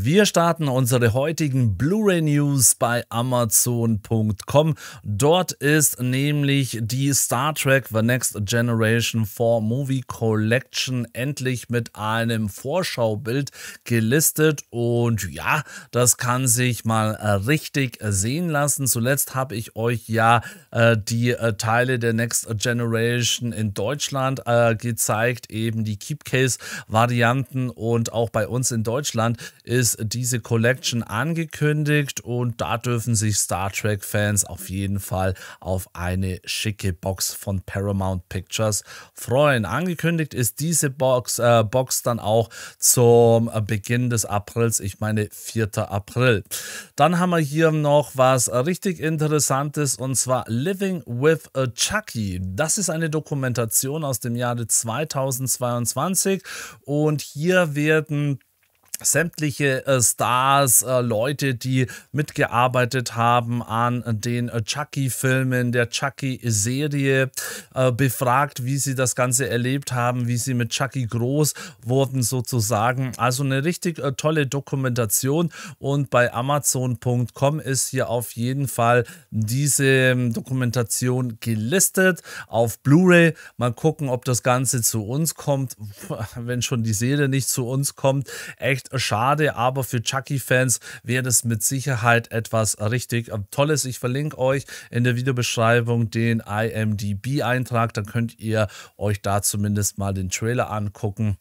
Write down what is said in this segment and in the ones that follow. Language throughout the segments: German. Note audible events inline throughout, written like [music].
Wir starten unsere heutigen Blu-ray News bei Amazon.com. Dort ist nämlich die Star Trek The Next Generation 4 Movie Collection endlich mit einem Vorschaubild gelistet. Und ja, das kann sich mal äh, richtig sehen lassen. Zuletzt habe ich euch ja äh, die äh, Teile der Next Generation in Deutschland äh, gezeigt, eben die Keepcase-Varianten. Und auch bei uns in Deutschland ist ist diese Collection angekündigt und da dürfen sich Star Trek-Fans auf jeden Fall auf eine schicke Box von Paramount Pictures freuen. Angekündigt ist diese Box, äh, Box dann auch zum Beginn des Aprils, ich meine 4. April. Dann haben wir hier noch was richtig Interessantes und zwar Living with a Chucky. Das ist eine Dokumentation aus dem Jahre 2022 und hier werden sämtliche äh, Stars, äh, Leute, die mitgearbeitet haben an den äh, Chucky-Filmen, der Chucky-Serie, äh, befragt, wie sie das Ganze erlebt haben, wie sie mit Chucky groß wurden sozusagen. Also eine richtig äh, tolle Dokumentation und bei Amazon.com ist hier auf jeden Fall diese ähm, Dokumentation gelistet auf Blu-ray. Mal gucken, ob das Ganze zu uns kommt, wenn schon die Serie nicht zu uns kommt. Echt schade, aber für Chucky-Fans wäre das mit Sicherheit etwas richtig ähm, Tolles. Ich verlinke euch in der Videobeschreibung den IMDb-Eintrag, dann könnt ihr euch da zumindest mal den Trailer angucken.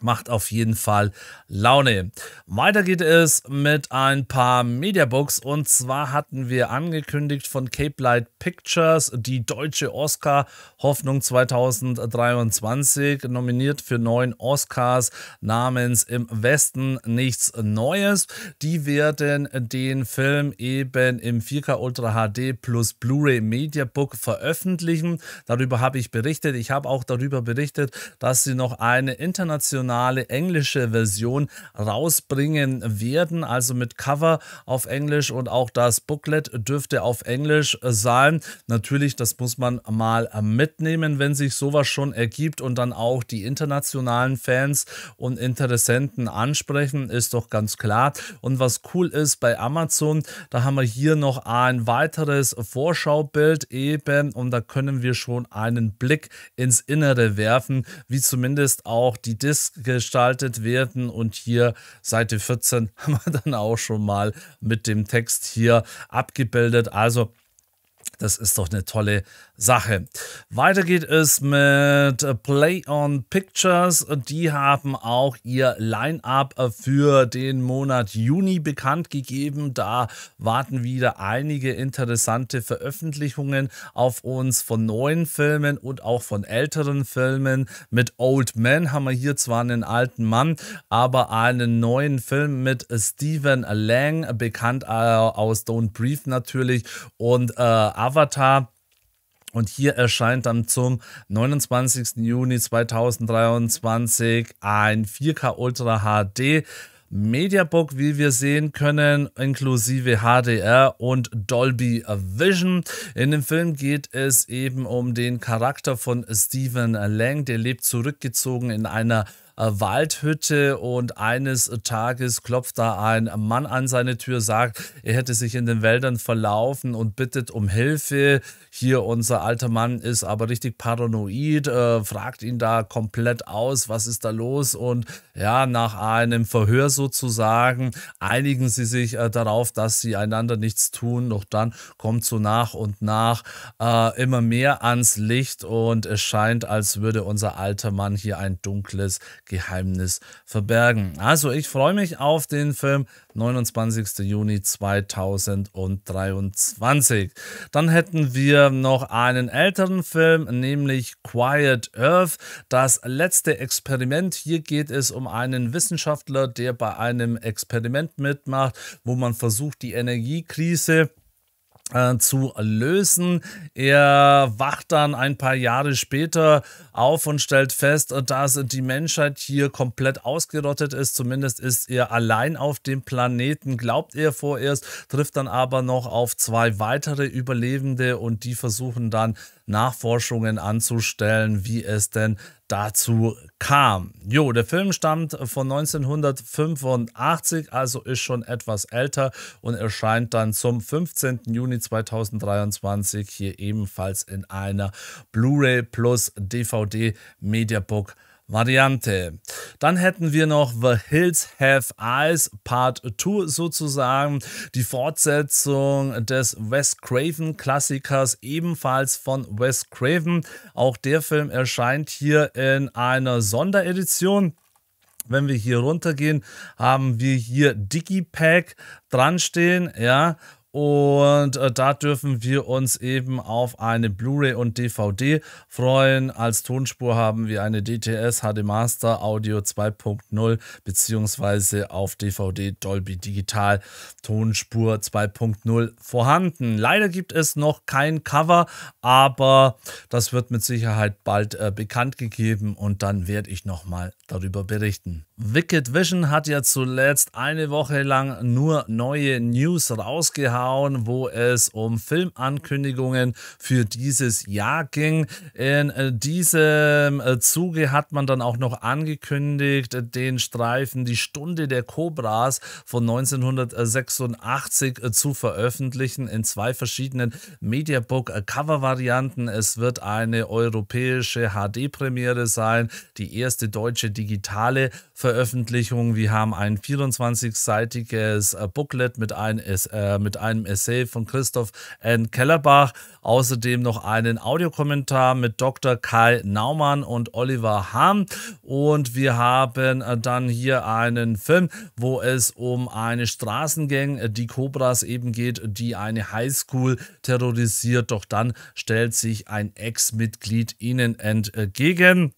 Macht auf jeden Fall Laune. Weiter geht es mit ein paar Mediabooks. Und zwar hatten wir angekündigt von Cape Light Pictures die deutsche Oscar-Hoffnung 2023, nominiert für neun Oscars namens Im Westen nichts Neues. Die werden den Film eben im 4K Ultra HD plus Blu-ray Mediabook veröffentlichen. Darüber habe ich berichtet. Ich habe auch darüber berichtet, dass sie noch eine internationale internationale englische Version rausbringen werden, also mit Cover auf Englisch und auch das Booklet dürfte auf Englisch sein. Natürlich, das muss man mal mitnehmen, wenn sich sowas schon ergibt und dann auch die internationalen Fans und Interessenten ansprechen, ist doch ganz klar. Und was cool ist bei Amazon, da haben wir hier noch ein weiteres Vorschaubild eben und da können wir schon einen Blick ins Innere werfen, wie zumindest auch die Disc gestaltet werden. Und hier Seite 14 [laughs] haben wir dann auch schon mal mit dem Text hier abgebildet. Also das ist doch eine tolle Sache. Weiter geht es mit Play on Pictures. Die haben auch ihr Line-up für den Monat Juni bekannt gegeben. Da warten wieder einige interessante Veröffentlichungen auf uns von neuen Filmen und auch von älteren Filmen. Mit Old Man haben wir hier zwar einen alten Mann, aber einen neuen Film mit Stephen Lang, bekannt äh, aus Don't Brief natürlich und äh, Avatar. Und hier erscheint dann zum 29. Juni 2023 ein 4K Ultra HD Mediabook, wie wir sehen können, inklusive HDR und Dolby Vision. In dem Film geht es eben um den Charakter von Stephen Lang, der lebt zurückgezogen in einer äh, Waldhütte und eines Tages klopft da ein Mann an seine Tür, sagt, er hätte sich in den Wäldern verlaufen und bittet um Hilfe hier unser alter Mann ist aber richtig paranoid, äh, fragt ihn da komplett aus, was ist da los und ja, nach einem Verhör sozusagen einigen sie sich äh, darauf, dass sie einander nichts tun, doch dann kommt so nach und nach äh, immer mehr ans Licht und es scheint, als würde unser alter Mann hier ein dunkles Geheimnis verbergen. Also ich freue mich auf den Film 29. Juni 2023. Dann hätten wir noch einen älteren Film, nämlich Quiet Earth, das letzte Experiment. Hier geht es um einen Wissenschaftler, der bei einem Experiment mitmacht, wo man versucht, die Energiekrise äh, zu lösen. Er wacht dann ein paar Jahre später auf und stellt fest, äh, dass die Menschheit hier komplett ausgerottet ist. Zumindest ist er allein auf dem Planeten, glaubt er vorerst, trifft dann aber noch auf zwei weitere Überlebende und die versuchen dann Nachforschungen anzustellen, wie es denn dazu kam. Jo, der Film stammt von 1985, also ist schon etwas älter und erscheint dann zum 15. Juni 2023 hier ebenfalls in einer Blu-ray plus DVD Mediabook Variante. Dann hätten wir noch The Hills Have Eyes Part 2 sozusagen, die Fortsetzung des Wes Craven Klassikers, ebenfalls von Wes Craven. Auch der Film erscheint hier in einer Sonderedition. Wenn wir hier runtergehen, haben wir hier Digipack dran stehen, ja, und äh, da dürfen wir uns eben auf eine Blu-ray und DVD freuen. Als Tonspur haben wir eine DTS HD Master Audio 2.0 beziehungsweise auf DVD Dolby Digital Tonspur 2.0 vorhanden. Leider gibt es noch kein Cover, aber das wird mit Sicherheit bald äh, bekannt gegeben und dann werde ich nochmal darüber berichten. Wicked Vision hat ja zuletzt eine Woche lang nur neue News rausgehauen, wo es um Filmankündigungen für dieses Jahr ging. In äh, diesem äh, Zuge hat man dann auch noch angekündigt, äh, den Streifen Die Stunde der Cobras von 1986 zu veröffentlichen in zwei verschiedenen Mediabook-Cover-Varianten. Es wird eine europäische HD-Premiere sein, die erste deutsche digitale Veröffentlichung Veröffentlichung. Wir haben ein 24-seitiges äh, Booklet mit, ein, äh, mit, einem Essay von Christoph N. Kellerbach. Außerdem noch einen Audiokommentar mit Dr. Kai Naumann und Oliver Hahn. Und wir haben äh, dann hier einen Film, wo es um eine Straßengang, äh, die Cobras eben geht, die eine Highschool terrorisiert. Doch dann stellt sich ein Ex-Mitglied ihnen entgegen.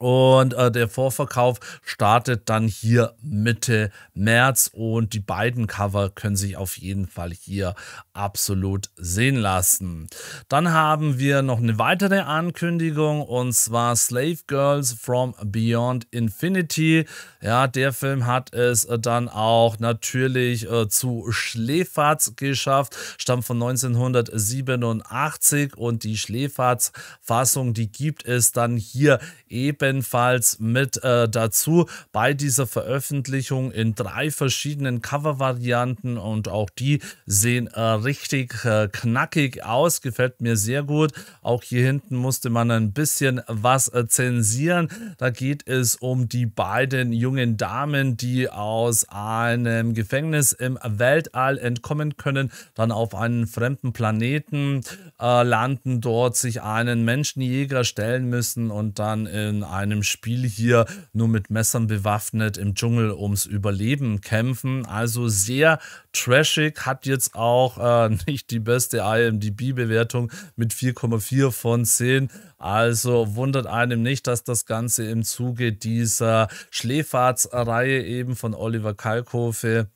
Und äh, der Vorverkauf startet dann hier Mitte März und die beiden Cover können sich auf jeden Fall hier absolut sehen lassen. Dann haben wir noch eine weitere Ankündigung und zwar Slave Girls from Beyond Infinity. Ja, der Film hat es äh, dann auch natürlich äh, zu Schläferz geschafft, stammt von 1987 und die Schläferz-Fassung, die gibt es dann hier eben ebenfalls mit äh, dazu bei dieser Veröffentlichung in drei verschiedenen Cover-Varianten und auch die sehen äh, richtig äh, knackig aus, gefällt mir sehr gut. Auch hier hinten musste man ein bisschen was äh, zensieren. Da geht es um die beiden jungen Damen, die aus einem Gefängnis im Weltall entkommen können, dann auf einen fremden Planeten äh, landen, dort sich einen Menschenjäger stellen müssen und dann in einem einem Spiel hier nur mit Messern bewaffnet im Dschungel ums Überleben kämpfen. Also sehr trashig, hat jetzt auch äh, [laughs] nicht die beste IMDB-Bewertung mit 4,4 von 10. Also wundert einem nicht, dass das Ganze im Zuge dieser schläferz eben von Oliver Kalkofe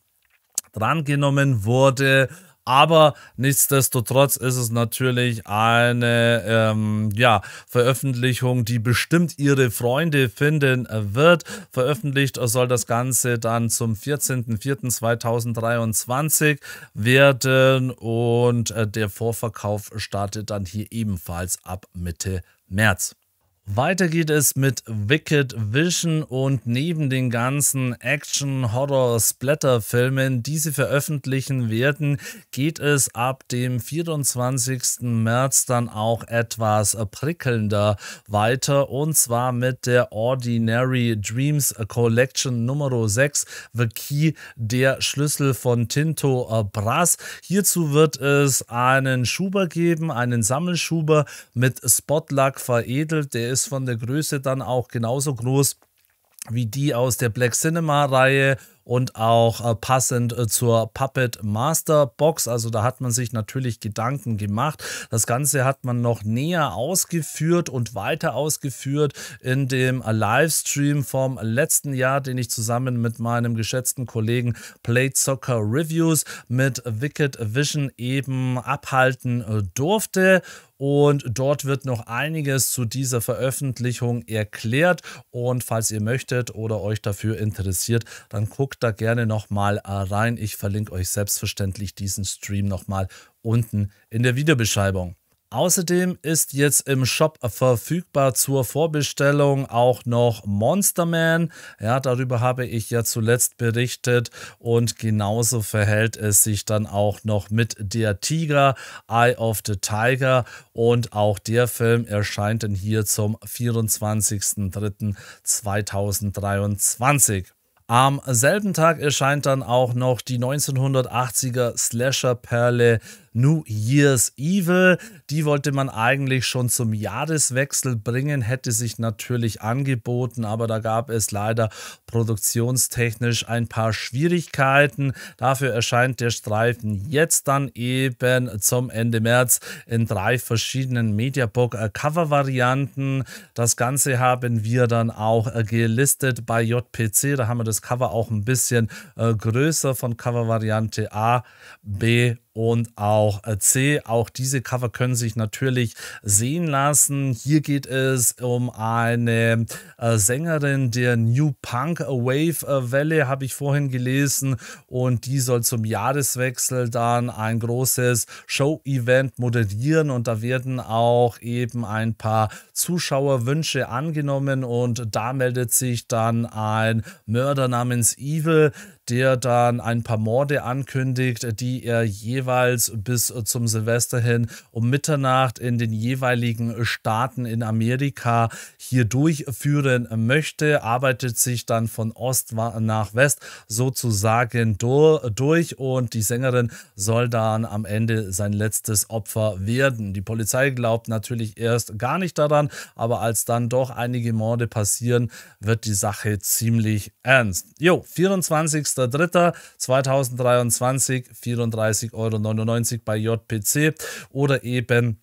drangenommen wurde. Aber nichtsdestotrotz ist es natürlich eine ähm, ja, Veröffentlichung, die bestimmt ihre Freunde finden wird. Veröffentlicht soll das Ganze dann zum 14.04.2023 werden und äh, der Vorverkauf startet dann hier ebenfalls ab Mitte März. Weiter geht es mit Wicked Vision und neben den ganzen Action, Horror, Splatter-Filmen, die sie veröffentlichen werden, geht es ab dem 24. März dann auch etwas prickelnder weiter und zwar mit der Ordinary Dreams Collection Nummer 6, The Key, der Schlüssel von Tinto Brass. Hierzu wird es einen Schuber geben, einen Sammelschuber mit Spotluck veredelt, der ist von der Größe dann auch genauso groß wie die aus der Black Cinema Reihe und auch äh, passend äh, zur Puppet Master Box. Also da hat man sich natürlich Gedanken gemacht. Das Ganze hat man noch näher ausgeführt und weiter ausgeführt in dem Livestream vom letzten Jahr, den ich zusammen mit meinem geschätzten Kollegen Played Soccer Reviews mit Wicked Vision eben abhalten äh, durfte. Und dort wird noch einiges zu dieser Veröffentlichung erklärt. Und falls ihr möchtet oder euch dafür interessiert, dann guckt guckt da gerne nochmal äh, rein. Ich verlinke euch selbstverständlich diesen Stream nochmal unten in der Videobeschreibung. Außerdem ist jetzt im Shop verfügbar zur Vorbestellung auch noch Monster Man. Ja, darüber habe ich ja zuletzt berichtet und genauso verhält es sich dann auch noch mit der Tiger, Eye of the Tiger und auch der Film erscheint dann hier zum 24.03.2023. Am selben Tag erscheint dann auch noch die 1980er Slasher-Perle New Year's Evil. Die wollte man eigentlich schon zum Jahreswechsel bringen, hätte sich natürlich angeboten, aber da gab es leider produktionstechnisch ein paar Schwierigkeiten. Dafür erscheint der Streifen jetzt dann eben zum Ende März in drei verschiedenen Mediabook-Cover-Varianten. Das Ganze haben wir dann auch äh, gelistet bei JPC. Da haben wir das Cover auch ein bisschen äh, größer von Cover-Variante A, B und auch äh, C. Auch diese Cover können sich natürlich sehen lassen. Hier geht es um eine äh, Sängerin der New Punk Wave äh, Welle, habe ich vorhin gelesen. Und die soll zum Jahreswechsel dann ein großes Show-Event moderieren. Und da werden auch eben ein paar Zuschauerwünsche angenommen. Und da meldet sich dann ein Mörder namens Evil der dann ein paar Morde ankündigt, die er jeweils bis äh, zum Silvester hin um Mitternacht in den jeweiligen Staaten in Amerika hier durchführen möchte, arbeitet sich dann von Ost nach West sozusagen durch und die Sängerin soll dann am Ende sein letztes Opfer werden. Die Polizei glaubt natürlich erst gar nicht daran, aber als dann doch einige Morde passieren, wird die Sache ziemlich ernst. Jo, 24. 2023, 34,99 Euro bei JPC oder eben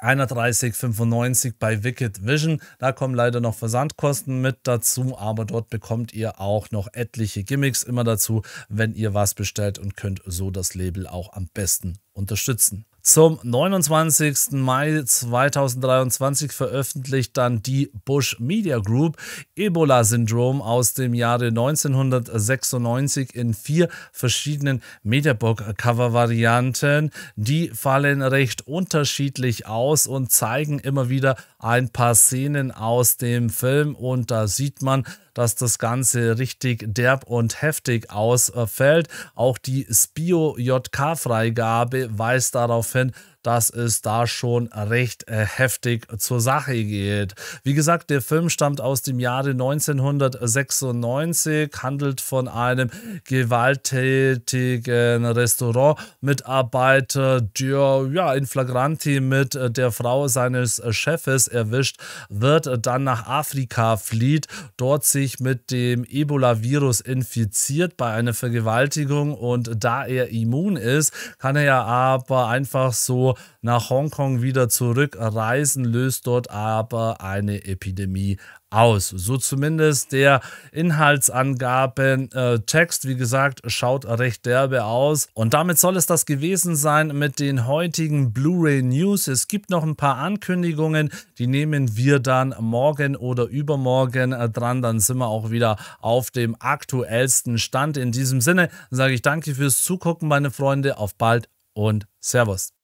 31,95 bei Wicked Vision. Da kommen leider noch Versandkosten mit dazu, aber dort bekommt ihr auch noch etliche Gimmicks immer dazu, wenn ihr was bestellt und könnt so das Label auch am besten unterstützen. Zum 29. Mai 2023 veröffentlicht dann die Bush Media Group Ebola-Syndrom aus dem Jahre 1996 in vier verschiedenen Mediabook-Cover-Varianten. Die fallen recht unterschiedlich aus und zeigen immer wieder ein paar Szenen aus dem Film und da sieht man, dass das Ganze richtig derb und heftig ausfällt. Auch die Spio-JK-Freigabe weist darauf hin, dass es da schon recht äh, heftig zur Sache geht. Wie gesagt, der Film stammt aus dem Jahre 1996, handelt von einem gewalttätigen Restaurantmitarbeiter, der ja, in Flagranti mit äh, der Frau seines äh, Chefes erwischt wird, dann nach Afrika flieht, dort sich mit dem Ebola-Virus infiziert bei einer Vergewaltigung und da er immun ist, kann er ja aber einfach so nach Hongkong wieder zurückreisen, löst dort aber eine Epidemie aus. So zumindest der Inhaltsangaben äh, Text, wie gesagt, schaut recht derbe aus. Und damit soll es das gewesen sein mit den heutigen Blu-ray News. Es gibt noch ein paar Ankündigungen, die nehmen wir dann morgen oder übermorgen äh, dran. Dann sind wir auch wieder auf dem aktuellsten Stand. In diesem Sinne sage ich danke fürs Zugucken, meine Freunde. Auf bald und Servus.